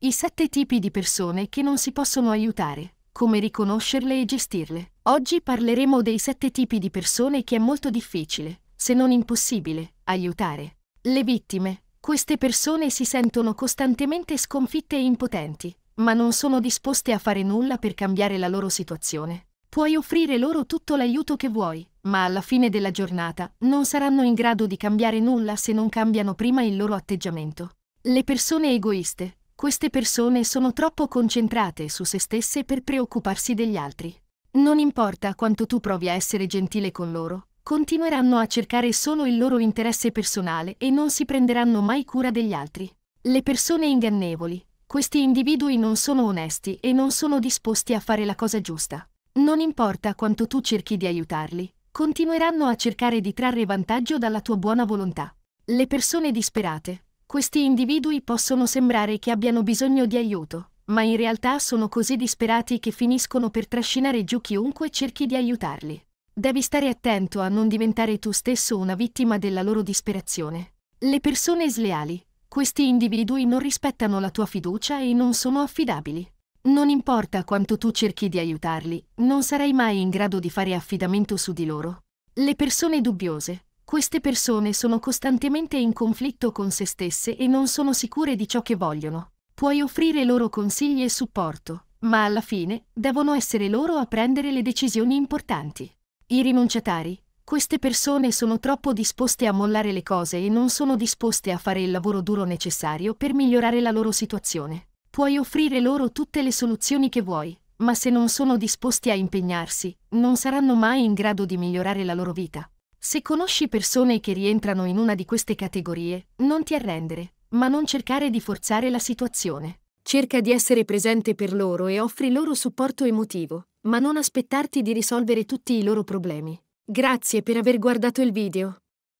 I sette tipi di persone che non si possono aiutare, come riconoscerle e gestirle. Oggi parleremo dei sette tipi di persone che è molto difficile, se non impossibile, aiutare. Le vittime. Queste persone si sentono costantemente sconfitte e impotenti, ma non sono disposte a fare nulla per cambiare la loro situazione. Puoi offrire loro tutto l'aiuto che vuoi, ma alla fine della giornata non saranno in grado di cambiare nulla se non cambiano prima il loro atteggiamento. Le persone egoiste queste persone sono troppo concentrate su se stesse per preoccuparsi degli altri. Non importa quanto tu provi a essere gentile con loro, continueranno a cercare solo il loro interesse personale e non si prenderanno mai cura degli altri. Le persone ingannevoli, questi individui non sono onesti e non sono disposti a fare la cosa giusta. Non importa quanto tu cerchi di aiutarli, continueranno a cercare di trarre vantaggio dalla tua buona volontà. Le persone disperate, questi individui possono sembrare che abbiano bisogno di aiuto, ma in realtà sono così disperati che finiscono per trascinare giù chiunque cerchi di aiutarli. Devi stare attento a non diventare tu stesso una vittima della loro disperazione. Le persone sleali, questi individui non rispettano la tua fiducia e non sono affidabili. Non importa quanto tu cerchi di aiutarli, non sarai mai in grado di fare affidamento su di loro. Le persone dubbiose, queste persone sono costantemente in conflitto con se stesse e non sono sicure di ciò che vogliono. Puoi offrire loro consigli e supporto, ma alla fine devono essere loro a prendere le decisioni importanti. I rinunciatari. Queste persone sono troppo disposte a mollare le cose e non sono disposte a fare il lavoro duro necessario per migliorare la loro situazione. Puoi offrire loro tutte le soluzioni che vuoi, ma se non sono disposti a impegnarsi, non saranno mai in grado di migliorare la loro vita. Se conosci persone che rientrano in una di queste categorie, non ti arrendere, ma non cercare di forzare la situazione. Cerca di essere presente per loro e offri loro supporto emotivo, ma non aspettarti di risolvere tutti i loro problemi. Grazie per aver guardato il video.